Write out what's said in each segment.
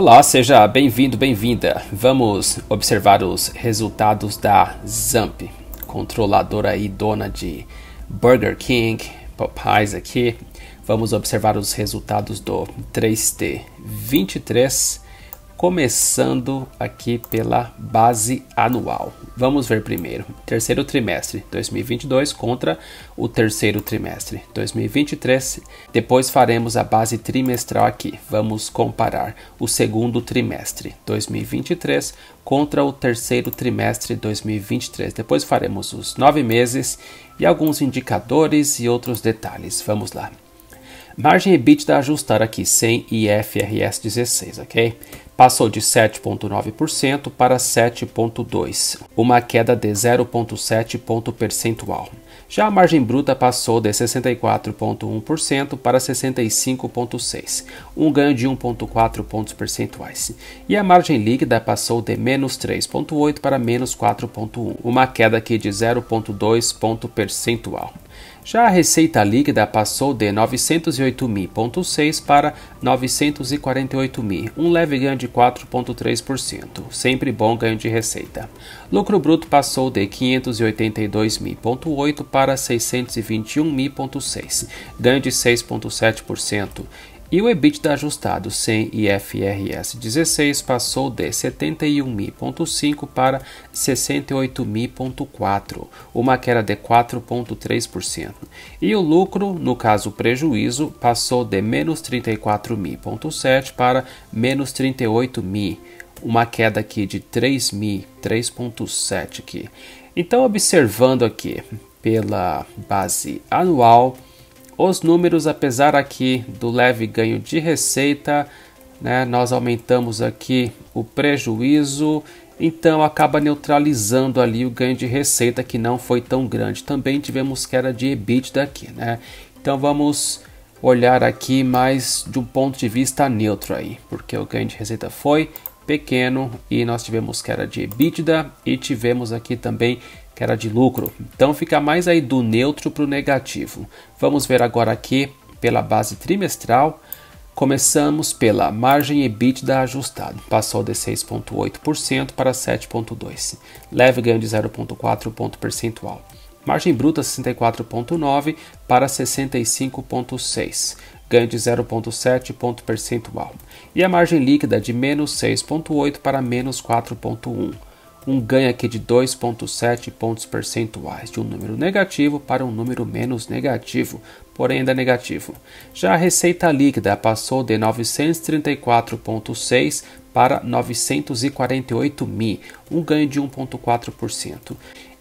Olá, seja bem-vindo, bem-vinda. Vamos observar os resultados da Zamp, controladora e dona de Burger King, Popeyes aqui. Vamos observar os resultados do 3T 23 começando aqui pela base anual. Vamos ver primeiro, terceiro trimestre 2022 contra o terceiro trimestre 2023. Depois faremos a base trimestral aqui. Vamos comparar o segundo trimestre 2023 contra o terceiro trimestre 2023. Depois faremos os nove meses e alguns indicadores e outros detalhes. Vamos lá. Margem EBITDA ajustar aqui sem IFRS 16, ok? passou de 7,9% para 7,2%, uma queda de 0,7 ponto percentual. Já a margem bruta passou de 64,1% para 65,6%, um ganho de 1,4 pontos percentuais. E a margem líquida passou de menos 3,8% para menos 4,1%, uma queda aqui de 0,2 ponto percentual. Já a receita líquida passou de 908.6 para 948.000, um leve ganho de 4,3%, sempre bom ganho de receita. Lucro bruto passou de 582.8 para 621.6, ganho de 6,7%. E o EBITDA ajustado sem IFRS 16 passou de 71.5 para 68.4, uma queda de 4.3%. E o lucro, no caso prejuízo, passou de menos 34.7 para menos 38.000, uma queda aqui de 3.000, 3.7 aqui. Então observando aqui pela base anual os números, apesar aqui do leve ganho de receita, né, nós aumentamos aqui o prejuízo, então acaba neutralizando ali o ganho de receita que não foi tão grande. Também tivemos queda de EBITDA aqui, né? Então vamos olhar aqui mais de um ponto de vista neutro aí, porque o ganho de receita foi pequeno e nós tivemos queda de EBITDA e tivemos aqui também que era de lucro. Então fica mais aí do neutro para o negativo. Vamos ver agora aqui pela base trimestral. Começamos pela margem EBITDA ajustada, passou de 6,8% para 7,2%, leve ganho de 0,4 ponto percentual. Margem bruta 64,9 para 65,6, ganho de 0,7 ponto percentual. E a margem líquida de menos 6,8 para menos 4,1 um ganho aqui de 2,7 pontos percentuais, de um número negativo para um número menos negativo, porém ainda negativo. Já a receita líquida passou de 934,6 para 948 mil, um ganho de 1,4%.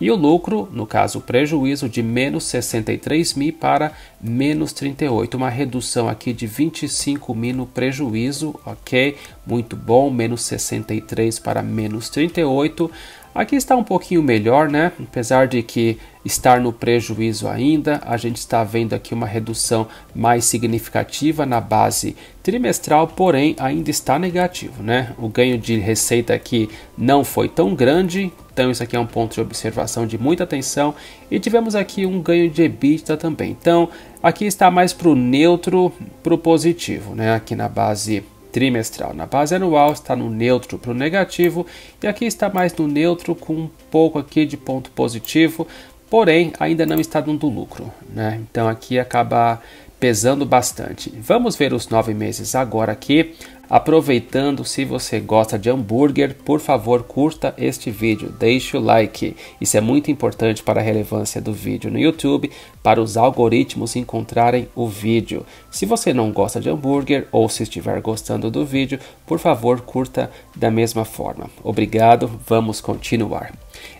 e o lucro, no caso o prejuízo, de menos 63 mil para menos 38, uma redução aqui de 25 mil no prejuízo, ok? Muito bom, menos 63 para menos 38. Aqui está um pouquinho melhor, né? Apesar de que estar no prejuízo ainda, a gente está vendo aqui uma redução mais significativa na base trimestral, porém ainda está negativo, né? O ganho de receita aqui não foi tão grande, então isso aqui é um ponto de observação de muita atenção e tivemos aqui um ganho de EBITDA também. Então aqui está mais para o neutro para o positivo, né? Aqui na base trimestral. Na base anual está no neutro para o negativo e aqui está mais no neutro com um pouco aqui de ponto positivo, porém ainda não está dando lucro, né? Então aqui acaba pesando bastante. Vamos ver os nove meses agora aqui Aproveitando, se você gosta de hambúrguer, por favor curta este vídeo, deixe o like. Isso é muito importante para a relevância do vídeo no YouTube, para os algoritmos encontrarem o vídeo. Se você não gosta de hambúrguer ou se estiver gostando do vídeo, por favor curta da mesma forma. Obrigado, vamos continuar.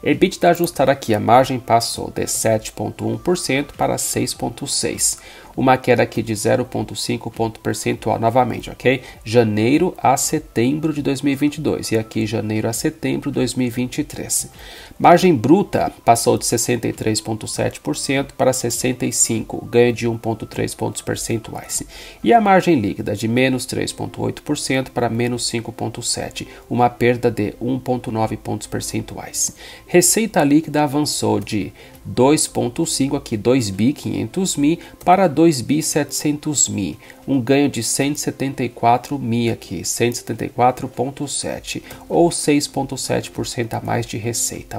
EBITDA ajustar aqui a margem passou de 7,1% para 6,6% uma queda aqui de 0,5 ponto percentual novamente, ok? Janeiro a setembro de 2022 e aqui janeiro a setembro de 2023. Margem bruta passou de 63,7% para 65%, ganho de 1,3 pontos percentuais. E a margem líquida de menos 3,8% para menos 5,7%, uma perda de 1,9 pontos percentuais. Receita líquida avançou de 2,5 aqui 2 bi 500 mil para 2 bi 700 mil, um ganho de 174 mil aqui, 174,7 ou 6,7% a mais de receita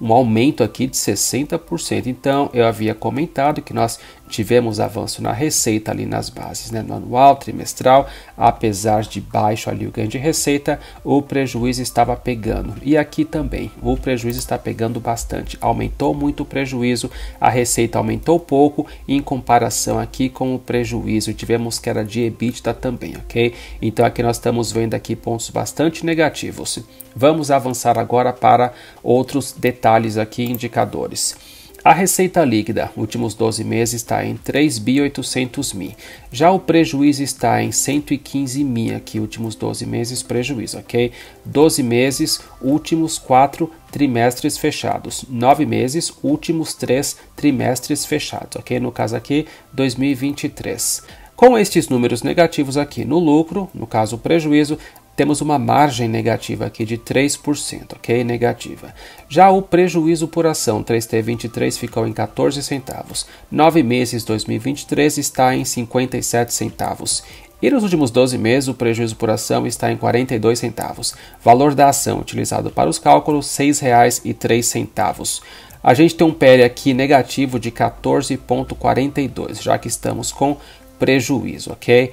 um aumento aqui de 60%. Então, eu havia comentado que nós tivemos avanço na receita ali nas bases, né? no anual, trimestral, apesar de baixo ali o ganho de receita, o prejuízo estava pegando. E aqui também, o prejuízo está pegando bastante, aumentou muito o prejuízo, a receita aumentou pouco em comparação aqui com o prejuízo, tivemos queda de EBITDA também, ok? Então aqui nós estamos vendo aqui pontos bastante negativos. Vamos avançar agora para outros detalhes aqui, indicadores. A receita líquida, últimos 12 meses, está em 3.800 mil. Já o prejuízo está em 115 mil aqui, últimos 12 meses, prejuízo, ok? 12 meses, últimos 4 trimestres fechados. 9 meses, últimos 3 trimestres fechados, ok? No caso aqui, 2023. Com estes números negativos aqui no lucro, no caso o prejuízo, temos uma margem negativa aqui de 3%, ok? Negativa. Já o prejuízo por ação 3T23 ficou em 14 centavos. Nove meses 2023 está em 57 centavos. E nos últimos 12 meses, o prejuízo por ação está em 42 centavos. Valor da ação utilizado para os cálculos, R$ 6,03. A gente tem um PL aqui negativo de 14,42, já que estamos com prejuízo, ok?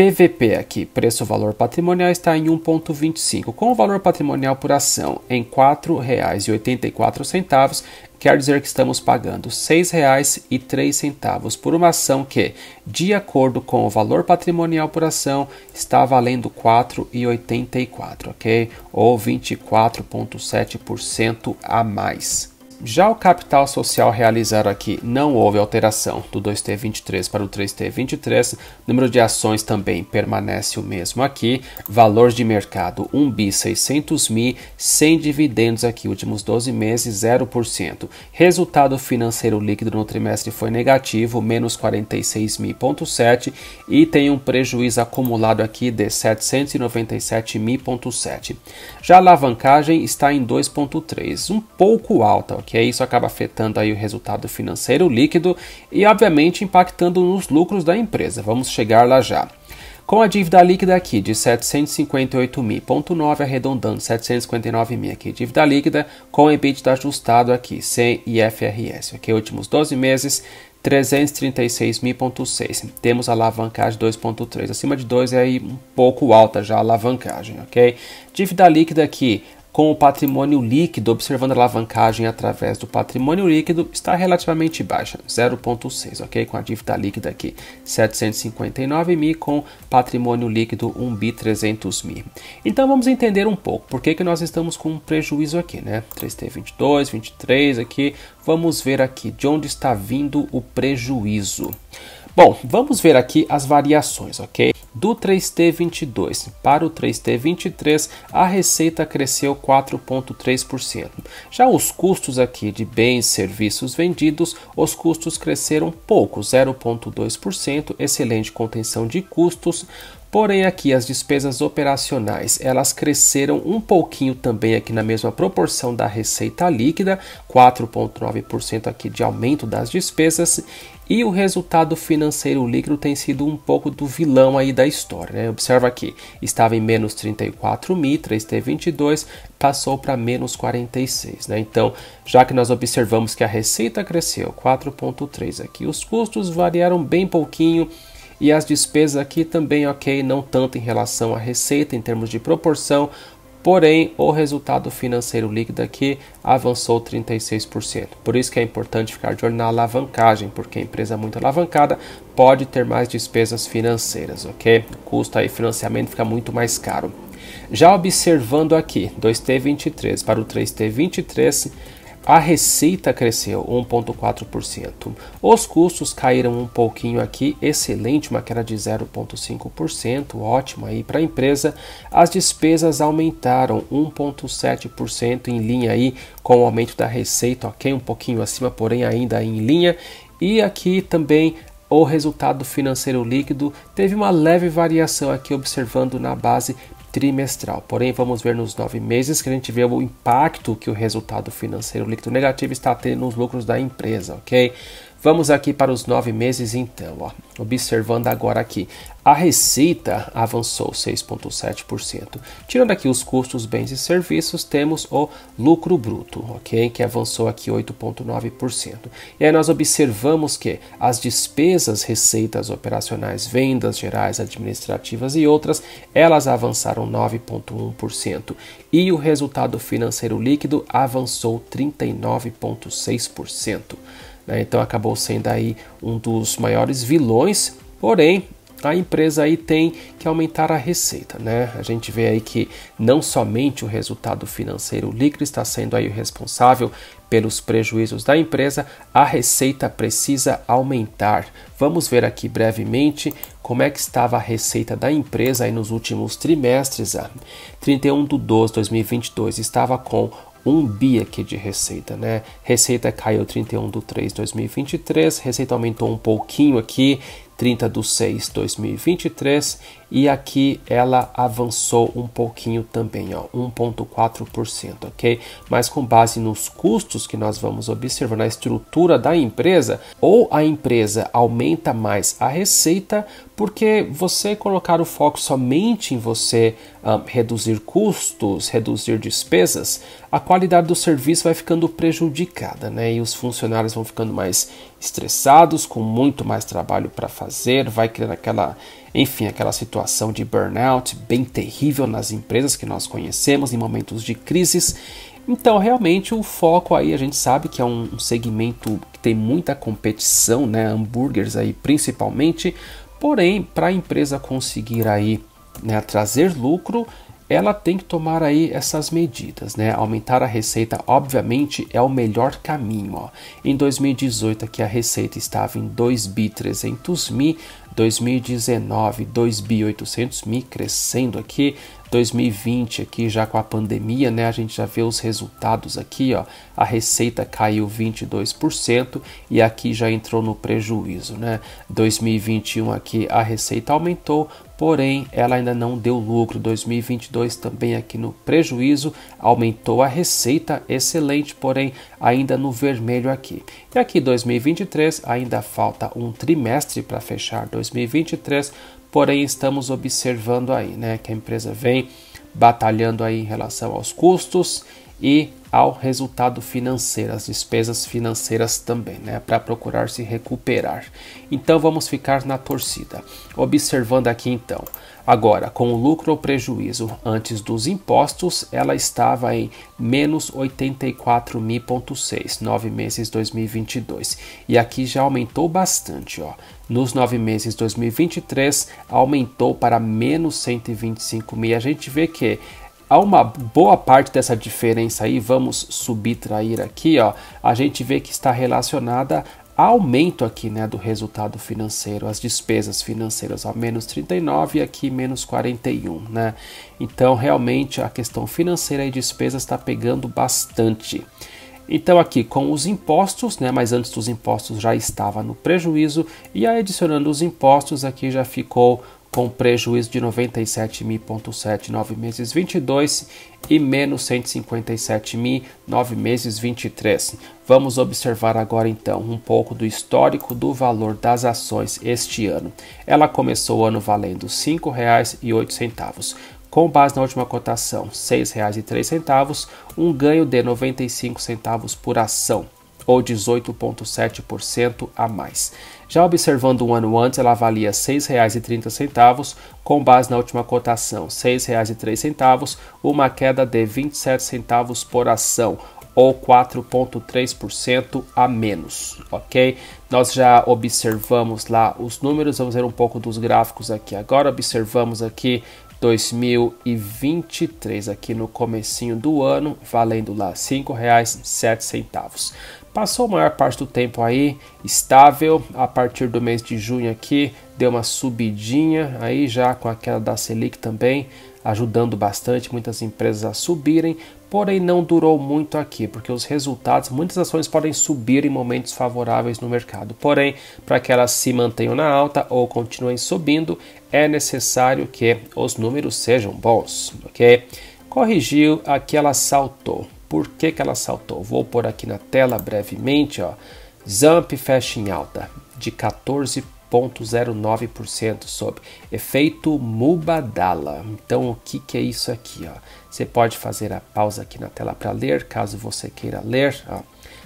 PVP aqui, preço-valor patrimonial, está em 1,25, com o valor patrimonial por ação em R$ 4,84, quer dizer que estamos pagando R$ 6,03 por uma ação que, de acordo com o valor patrimonial por ação, está valendo R$ 4,84, ok? Ou 24,7% a mais. Já o capital social realizado aqui não houve alteração do 2T23 para o 3T23, número de ações também permanece o mesmo aqui, valor de mercado 1 bi 600 mil, sem dividendos aqui, últimos 12 meses 0%. Resultado financeiro líquido no trimestre foi negativo, menos 46.000.7 e tem um prejuízo acumulado aqui de 797.7. Já a alavancagem está em 2.3, um pouco alta, ok? que isso acaba afetando aí o resultado financeiro líquido e obviamente impactando nos lucros da empresa. Vamos chegar lá já. Com a dívida líquida aqui de 758.000.9, arredondando 759.000 aqui, dívida líquida com o EBITDA ajustado aqui, sem IFRS, aqui Últimos 12 meses, 336.000.6. Temos a alavancagem 2.3. Acima de 2 é aí um pouco alta já a alavancagem, ok? Dívida líquida aqui, com o patrimônio líquido, observando a alavancagem através do patrimônio líquido, está relativamente baixa, 0,6, ok? Com a dívida líquida aqui, 759 mil, com patrimônio líquido 1 bi 300 mil. Então vamos entender um pouco por que, que nós estamos com um prejuízo aqui, né? 3T22, 23 aqui, vamos ver aqui de onde está vindo o prejuízo. Bom, vamos ver aqui as variações, ok? Do 3T22 para o 3T23, a receita cresceu 4,3%. Já os custos aqui de bens e serviços vendidos, os custos cresceram pouco, 0,2%, excelente contenção de custos. Porém aqui as despesas operacionais, elas cresceram um pouquinho também aqui na mesma proporção da receita líquida, 4.9% aqui de aumento das despesas, e o resultado financeiro líquido tem sido um pouco do vilão aí da história, né? Observa aqui, estava em menos 34 mil 3T22, passou para menos 46, né? Então, já que nós observamos que a receita cresceu 4.3 aqui, os custos variaram bem pouquinho, e as despesas aqui também ok, não tanto em relação à receita em termos de proporção, porém o resultado financeiro líquido aqui avançou 36%. Por isso que é importante ficar de olho na alavancagem, porque a empresa muito alavancada pode ter mais despesas financeiras, ok? O custo aí financiamento fica muito mais caro. Já observando aqui 2T23 para o 3T23, a receita cresceu 1,4%. Os custos caíram um pouquinho aqui, excelente, uma queda de 0,5%, ótimo aí para a empresa. As despesas aumentaram 1,7% em linha aí com o aumento da receita, ok? Um pouquinho acima, porém ainda em linha. E aqui também o resultado financeiro líquido teve uma leve variação aqui observando na base trimestral. Porém, vamos ver nos nove meses que a gente vê o impacto que o resultado financeiro líquido negativo está tendo nos lucros da empresa, ok? Vamos aqui para os nove meses então, ó. observando agora aqui. A receita avançou 6,7%. Tirando aqui os custos, bens e serviços, temos o lucro bruto, ok? Que avançou aqui 8,9%. E aí nós observamos que as despesas, receitas operacionais, vendas gerais, administrativas e outras, elas avançaram 9,1%. E o resultado financeiro líquido avançou 39,6% né? então acabou sendo aí um dos maiores vilões, porém a empresa aí tem que aumentar a receita, né? A gente vê aí que não somente o resultado financeiro líquido está sendo aí o responsável pelos prejuízos da empresa, a receita precisa aumentar. Vamos ver aqui brevemente como é que estava a receita da empresa aí nos últimos trimestres. 31 ah. de 12 de 2022 estava com um bi aqui de receita, né? Receita caiu 31 do 3 2023, receita aumentou um pouquinho aqui, 30 do 6 2023 e aqui ela avançou um pouquinho também, ó, 1.4%, ok? Mas com base nos custos que nós vamos observar na estrutura da empresa, ou a empresa aumenta mais a receita, porque você colocar o foco somente em você um, ah, reduzir custos, reduzir despesas, a qualidade do serviço vai ficando prejudicada, né? E os funcionários vão ficando mais estressados, com muito mais trabalho para fazer, vai criando aquela enfim, aquela situação de burnout bem terrível nas empresas que nós conhecemos em momentos de crises. Então, realmente, o foco aí a gente sabe que é um segmento que tem muita competição, né? Hambúrgueres aí principalmente. Porém, para a empresa conseguir aí né, trazer lucro, ela tem que tomar aí essas medidas, né? Aumentar a receita, obviamente, é o melhor caminho. Ó. Em 2018, aqui a receita estava em 2 mil, 2019, 2.800 mi crescendo aqui 2020 aqui já com a pandemia, né? A gente já vê os resultados aqui, ó. A receita caiu 22% e aqui já entrou no prejuízo, né? 2021 aqui a receita aumentou, porém ela ainda não deu lucro. 2022 também aqui no prejuízo, aumentou a receita, excelente, porém ainda no vermelho aqui. E aqui 2023 ainda falta um trimestre para fechar 2023 porém estamos observando aí, né, que a empresa vem batalhando aí em relação aos custos e ao resultado financeiro, as despesas financeiras também, né, para procurar se recuperar. Então vamos ficar na torcida, observando aqui então. Agora, com o lucro ou prejuízo antes dos impostos, ela estava em menos 84.000.6, nove meses 2022. E aqui já aumentou bastante, ó. Nos nove meses 2023, aumentou para menos 125 mil. A gente vê que há uma boa parte dessa diferença aí, vamos subtrair aqui, ó, a gente vê que está relacionada aumento aqui né, do resultado financeiro, as despesas financeiras, a menos 39 e aqui menos 41. Né? Então, realmente, a questão financeira e despesas está pegando bastante. Então, aqui com os impostos, né, mas antes dos impostos já estava no prejuízo, e aí adicionando os impostos, aqui já ficou com prejuízo de 97.000,7 meses 22 e menos 157.000 meses 23. Vamos observar agora então um pouco do histórico do valor das ações este ano. Ela começou o ano valendo R$ 5,08 com base na última cotação R$ 6,03, um ganho de 95 centavos por ação, ou 18,7% a mais. Já observando um ano antes, ela valia R$ 6,30 com base na última cotação, R$ 6,03, uma queda de 27 centavos por ação ou 4,3% a menos, ok? Nós já observamos lá os números, vamos ver um pouco dos gráficos aqui. Agora observamos aqui 2023 aqui no comecinho do ano, valendo lá R$ 5,07. Passou a maior parte do tempo aí estável, a partir do mês de junho aqui deu uma subidinha aí já com a queda da Selic também, ajudando bastante muitas empresas a subirem, porém não durou muito aqui, porque os resultados, muitas ações podem subir em momentos favoráveis no mercado. Porém, para que elas se mantenham na alta ou continuem subindo, é necessário que os números sejam bons, ok? Corrigiu, aqui ela saltou por que, que ela saltou. Vou pôr aqui na tela brevemente, ó. Zamp fecha em alta de 14,09% sob efeito Mubadala. Então, o que, que é isso aqui? Ó? Você pode fazer a pausa aqui na tela para ler, caso você queira ler. Ó.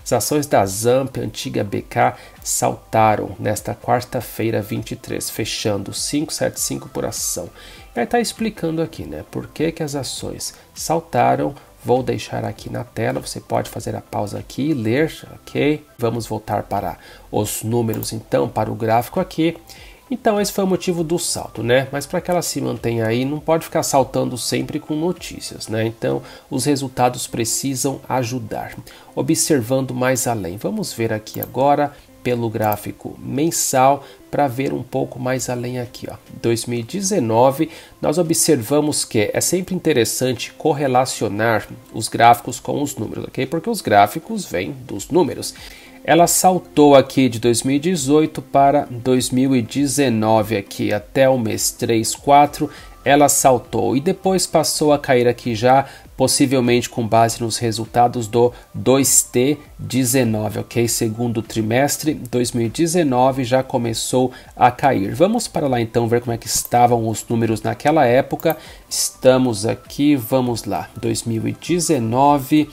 As ações da Zamp, antiga BK, saltaram nesta quarta-feira 23, fechando 5,75 por ação Aí é, está explicando aqui, né? Por que, que as ações saltaram. Vou deixar aqui na tela, você pode fazer a pausa aqui e ler, ok? Vamos voltar para os números então, para o gráfico aqui. Então esse foi o motivo do salto, né? Mas para que ela se mantenha aí, não pode ficar saltando sempre com notícias, né? Então os resultados precisam ajudar. Observando mais além, vamos ver aqui agora pelo gráfico mensal para ver um pouco mais além aqui. Ó. 2019, nós observamos que é sempre interessante correlacionar os gráficos com os números, ok? Porque os gráficos vêm dos números ela saltou aqui de 2018 para 2019 aqui até o mês 3, 4, ela saltou e depois passou a cair aqui já possivelmente com base nos resultados do 2T19, ok? Segundo trimestre 2019 já começou a cair. Vamos para lá então ver como é que estavam os números naquela época. Estamos aqui, vamos lá, 2019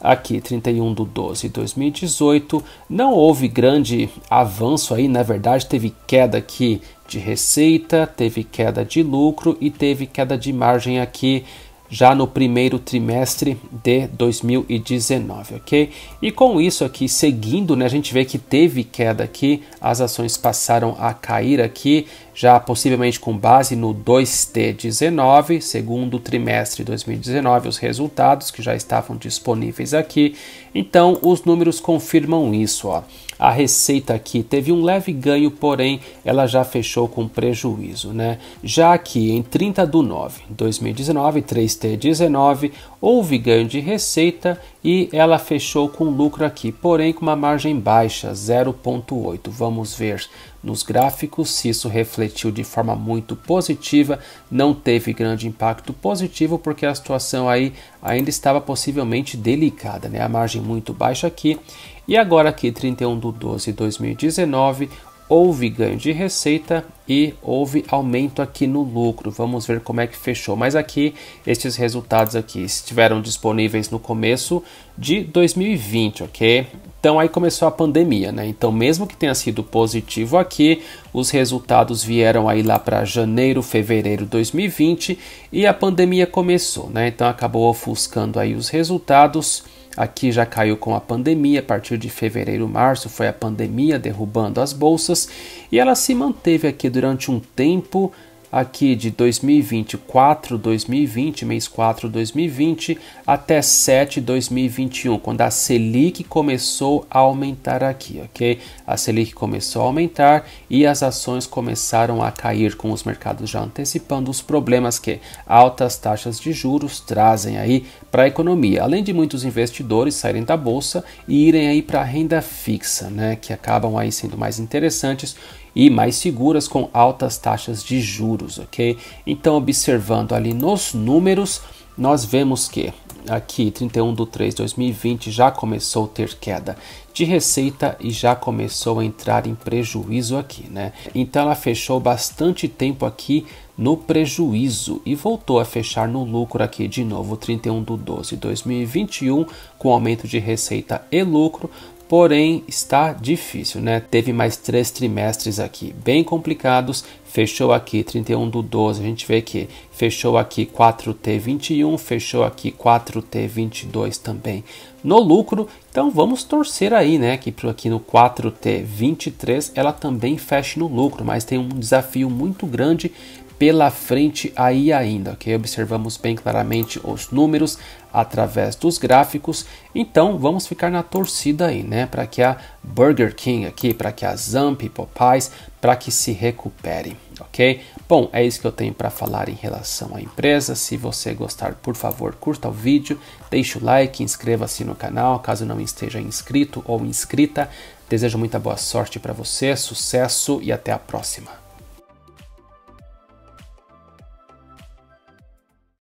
aqui 31 do 12 de 2018, não houve grande avanço aí, na verdade teve queda aqui de receita, teve queda de lucro e teve queda de margem aqui já no primeiro trimestre de 2019, ok? E com isso aqui, seguindo, né, a gente vê que teve queda aqui, as ações passaram a cair aqui, já possivelmente com base no 2T19, segundo trimestre de 2019, os resultados que já estavam disponíveis aqui. Então, os números confirmam isso, ó a receita aqui teve um leve ganho, porém ela já fechou com prejuízo, né? Já que em 30 do 9, 2019, 3T19, houve ganho de receita e ela fechou com lucro aqui, porém com uma margem baixa, 0.8. Vamos ver nos gráficos se isso refletiu de forma muito positiva, não teve grande impacto positivo porque a situação aí ainda estava possivelmente delicada, né? A margem muito baixa aqui e agora aqui, 31 de 12 de 2019, houve ganho de receita e houve aumento aqui no lucro. Vamos ver como é que fechou. Mas aqui, estes resultados aqui estiveram disponíveis no começo de 2020, ok? Então aí começou a pandemia, né? Então mesmo que tenha sido positivo aqui, os resultados vieram aí lá para janeiro, fevereiro de 2020 e a pandemia começou, né? Então acabou ofuscando aí os resultados Aqui já caiu com a pandemia, a partir de fevereiro, março foi a pandemia derrubando as bolsas e ela se manteve aqui durante um tempo aqui de 2024 2020, mês 4 2020, até 7 2021, quando a Selic começou a aumentar aqui, ok? A Selic começou a aumentar e as ações começaram a cair, com os mercados já antecipando os problemas que altas taxas de juros trazem aí para a economia, além de muitos investidores saírem da bolsa e irem aí para a renda fixa, né? Que acabam aí sendo mais interessantes e mais seguras com altas taxas de juros, ok? Então, observando ali nos números, nós vemos que aqui 31 de 3 de 2020 já começou a ter queda de receita e já começou a entrar em prejuízo aqui, né? Então ela fechou bastante tempo aqui no prejuízo e voltou a fechar no lucro aqui de novo 31 de 12 de 2021 com aumento de receita e lucro, porém está difícil, né? Teve mais três trimestres aqui bem complicados, fechou aqui 31 do 12, a gente vê que fechou aqui 4T21, fechou aqui 4T22 também no lucro, então vamos torcer aí, né, que aqui no 4T23 ela também feche no lucro, mas tem um desafio muito grande pela frente aí ainda, ok? Observamos bem claramente os números através dos gráficos, então vamos ficar na torcida aí, né? Para que a Burger King aqui, para que a Zamp, Popeyes, para que se recupere, ok? Bom, é isso que eu tenho para falar em relação à empresa. Se você gostar, por favor, curta o vídeo, deixe o like, inscreva-se no canal, caso não esteja inscrito ou inscrita. Desejo muita boa sorte para você, sucesso e até a próxima.